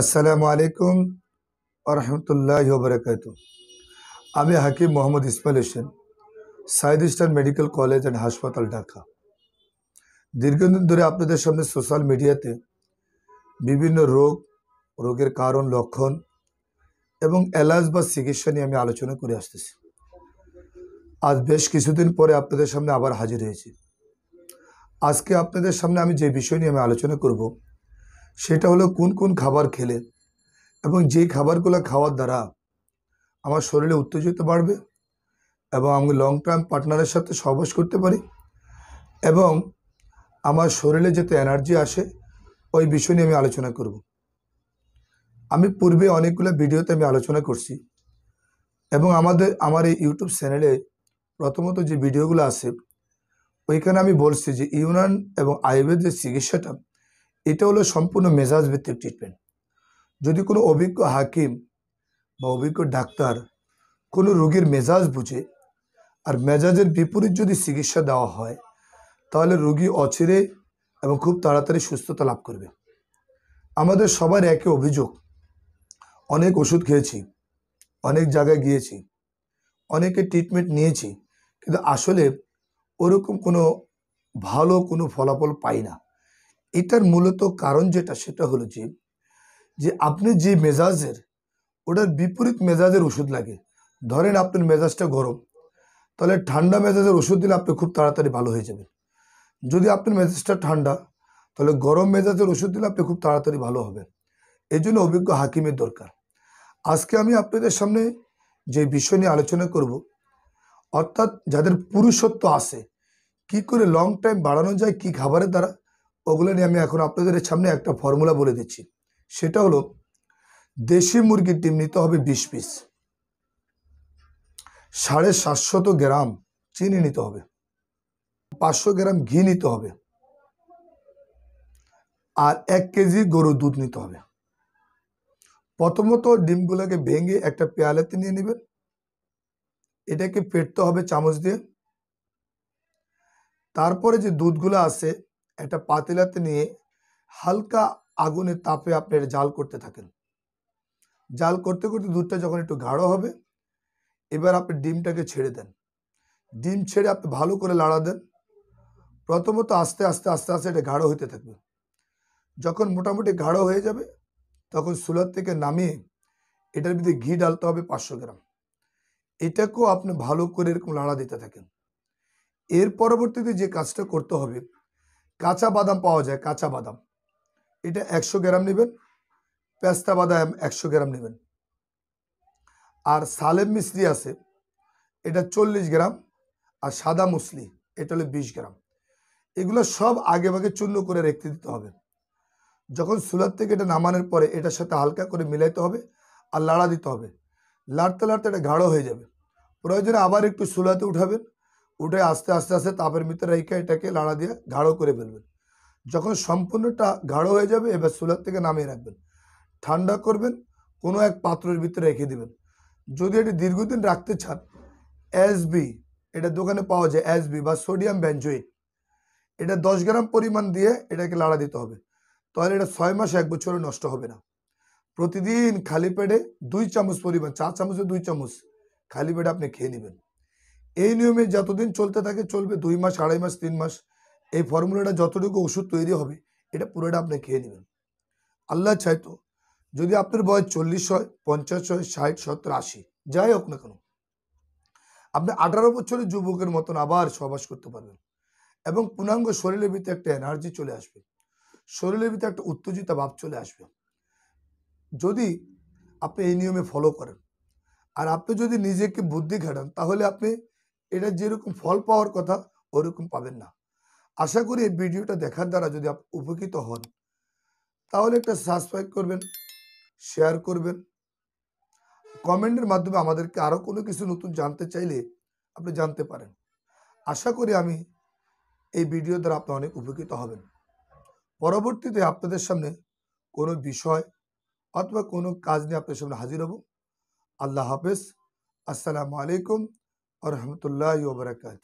আসসালামু আলাইকুম আরহামতুল্লাহ বরকাত আমি Hakim Mohammad Ismail Hossain Sayeed eastern medical college and হাসপাতাল ঢাকা দীর্ঘদিন ধরে আপনাদের সামনে সোশ্যাল মিডিয়াতে বিভিন্ন রোগ রোগের কারণ লক্ষণ এবং এলাজ বা চিকিৎসা নিয়ে আমি আলোচনা করে আসতেছি আজ বেশ কিছুদিন পরে আপনাদের সামনে আবার হাজির হয়েছি আজকে আপনাদের সামনে আমি যে বিষয় নিয়ে আমি আলোচনা করবো সেটা হলো কোন কোন খাবার খেলে এবং যে খাবারগুলো খাওয়ার দ্বারা আমার শরীরে উত্তেজিত বাড়বে এবং আমি লং টার্ম পার্টনারের সাথে সহবাস করতে পারি এবং আমার শরীরে যাতে এনার্জি আসে ওই বিষয় নিয়ে আমি আলোচনা করব আমি পূর্বে অনেকগুলো ভিডিওতে আমি আলোচনা করছি এবং আমাদের আমার এই ইউটিউব চ্যানেলে প্রথমত যে ভিডিওগুলো আছে ওইখানে আমি বলছি যে ইউনান এবং আয়ুর্বেদের চিকিৎসাটা এটা হলো সম্পূর্ণ মেজাজ ভিত্তিক ট্রিটমেন্ট যদি কোনো অভিজ্ঞ হাকিম বা অভিজ্ঞ ডাক্তার কোনো রোগীর মেজাজ বুঝে আর মেজাজের বিপরীত যদি চিকিৎসা দেওয়া হয় তাহলে রোগী অচিরে এবং খুব তাড়াতাড়ি সুস্থতা লাভ করবে আমাদের সবার একে অভিযোগ অনেক ওষুধ খেয়েছি অনেক জায়গায় গিয়েছি অনেকে ট্রিটমেন্ট নিয়েছি কিন্তু আসলে ওরকম কোনো ভালো কোনো ফলাফল পাই না এটার মূলত কারণ যেটা সেটা হলো যে যে আপনি যে মেজাজের ওটার বিপরীত মেজাজের ওষুধ লাগে ধরেন আপনার মেজাজটা গরম তাহলে ঠান্ডা মেজাজের ওষুধ দিলে আপনি খুব তাড়াতাড়ি ভালো হয়ে যাবেন যদি আপনার মেজাজটা ঠান্ডা তাহলে গরম মেজাজের ওষুধ দিলে আপনি খুব তাড়াতাড়ি ভালো হবেন এই জন্য অভিজ্ঞ হাকিমের দরকার আজকে আমি আপনাদের সামনে যে বিষয় নিয়ে আলোচনা করব অর্থাৎ যাদের পুরুষত্ব আছে কি করে লং টাইম বাড়ানো যায় কি খাবারের দ্বারা ওগুলো নিয়ে আমি এখন আপনাদের সামনে একটা ফর্মুলা বলে দিচ্ছি সেটা হলো দেশি মুরগির ডিম নিতে হবে বিশ পিস সাড়ে সাতশত গ্রাম চিনি নিতে হবে পাঁচশো গ্রাম ঘি নিতে হবে আর এক কেজি গরুর দুধ নিতে হবে প্রথমত ডিমগুলোকে ভেঙে একটা পেয়ালেতে নিয়ে নেবেন এটাকে পেটতে হবে চামচ দিয়ে তারপরে যে দুধগুলো আছে একটা পাতিলাতে নিয়ে হালকা আগুনের তাপে আপনি এটা জাল করতে থাকেন জাল করতে করতে দুধটা যখন একটু গাঢ় হবে এবার আপনি ডিমটাকে ছেড়ে দেন ডিম ছেড়ে আপনি ভালো করে লাড়া দেন প্রথমত আস্তে আস্তে আস্তে আস্তে এটা গাঢ় হতে থাকবে যখন মোটামুটি গাঢ় হয়ে যাবে তখন সুলার থেকে নামিয়ে এটার ভিতরে ঘি ডালতে হবে পাঁচশো গ্রাম এটাকেও আপনি ভালো করে এরকম লাড়া দিতে থাকেন এর পরবর্তীতে যে কাজটা করতে হবে কাঁচা বাদাম পাওয়া যায় কাঁচা বাদাম এটা একশো গ্রাম নেবেন পেস্তা বাদাম একশো গ্রাম নেবেন আর সালেম মিশ্রি আছে এটা চল্লিশ গ্রাম আর সাদা মুসলি এটা হলো বিশ গ্রাম এগুলো সব আগে ভাগে চূর্ণ করে রেখে দিতে হবে যখন সুলার থেকে এটা নামানোর পরে এটার সাথে হালকা করে মিলাইতে হবে আর লাড়া দিতে হবে লাড়তে লাড়তে এটা গাঢ় হয়ে যাবে প্রয়োজনে আবার একটু সুলাতে উঠাবেন উঠে আস্তে আস্তে আস্তে তাপের ভিতরে রেখে এটাকে লাড়া দিয়ে গাঢ় করে ফেলবেন যখন সম্পূর্ণটা গাঢ় হয়ে যাবে এবার চুলার থেকে নামিয়ে রাখবেন ঠান্ডা করবেন কোনো এক পাত্রের ভিতরে রেখে দেবেন যদি এটি দীর্ঘদিন রাখতে চান এসবি এটা দোকানে পাওয়া যায় এসবি বা সোডিয়াম ব্যাঞ্জোয়েট এটা দশ গ্রাম পরিমাণ দিয়ে এটাকে লাড়া দিতে হবে তাহলে এটা ছয় মাস এক বছরে নষ্ট হবে না প্রতিদিন খালি পেটে দুই চামচ পরিমাণ চা চামচে দুই চামচ খালি পেটে আপনি খেয়ে নেবেন এই নিয়মে যতদিন চলতে থাকে চলবে দুই মাস আড়াই মাস তিন মাস এই ফর্মুলাটা যতটুকু ওষুধ তৈরি হবে এটা পুরোটা আপনি খেয়ে নেবেন আল্লাহ চাইতো যদি আপনার বয়স চল্লিশ হয় পঞ্চাশ হয় ষাট সত্তর আশি যাই হোক না কেন আপনি আঠারো বছরের যুবকের মতন আবার সবাস করতে পারবেন এবং পূর্ণাঙ্গ শরীরের ভিতরে একটা এনার্জি চলে আসবে শরীরের ভিতরে একটা উত্তেজিত ভাব চলে আসবে যদি আপনি এই নিয়মে ফলো করেন আর আপনি যদি নিজেকে বুদ্ধি ঘাটান তাহলে আপনি এটা যেরকম ফল পাওয়ার কথা ওরকম পাবেন না আশা করি এই ভিডিওটা দেখার দ্বারা যদি আপনি উপকৃত হন তাহলে একটা সাবস্ক্রাইব করবেন শেয়ার করবেন কমেন্টের মাধ্যমে আমাদেরকে আরও কোনো কিছু নতুন জানতে চাইলে আপনি জানতে পারেন আশা করি আমি এই ভিডিও দ্বারা আপনি অনেক উপকৃত হবেন পরবর্তীতে আপনাদের সামনে কোনো বিষয় অথবা কোনো কাজ নিয়ে আপনাদের সামনে হাজির হব আল্লাহ হাফেজ আসসালামু আলাইকুম और वरहमल वर्का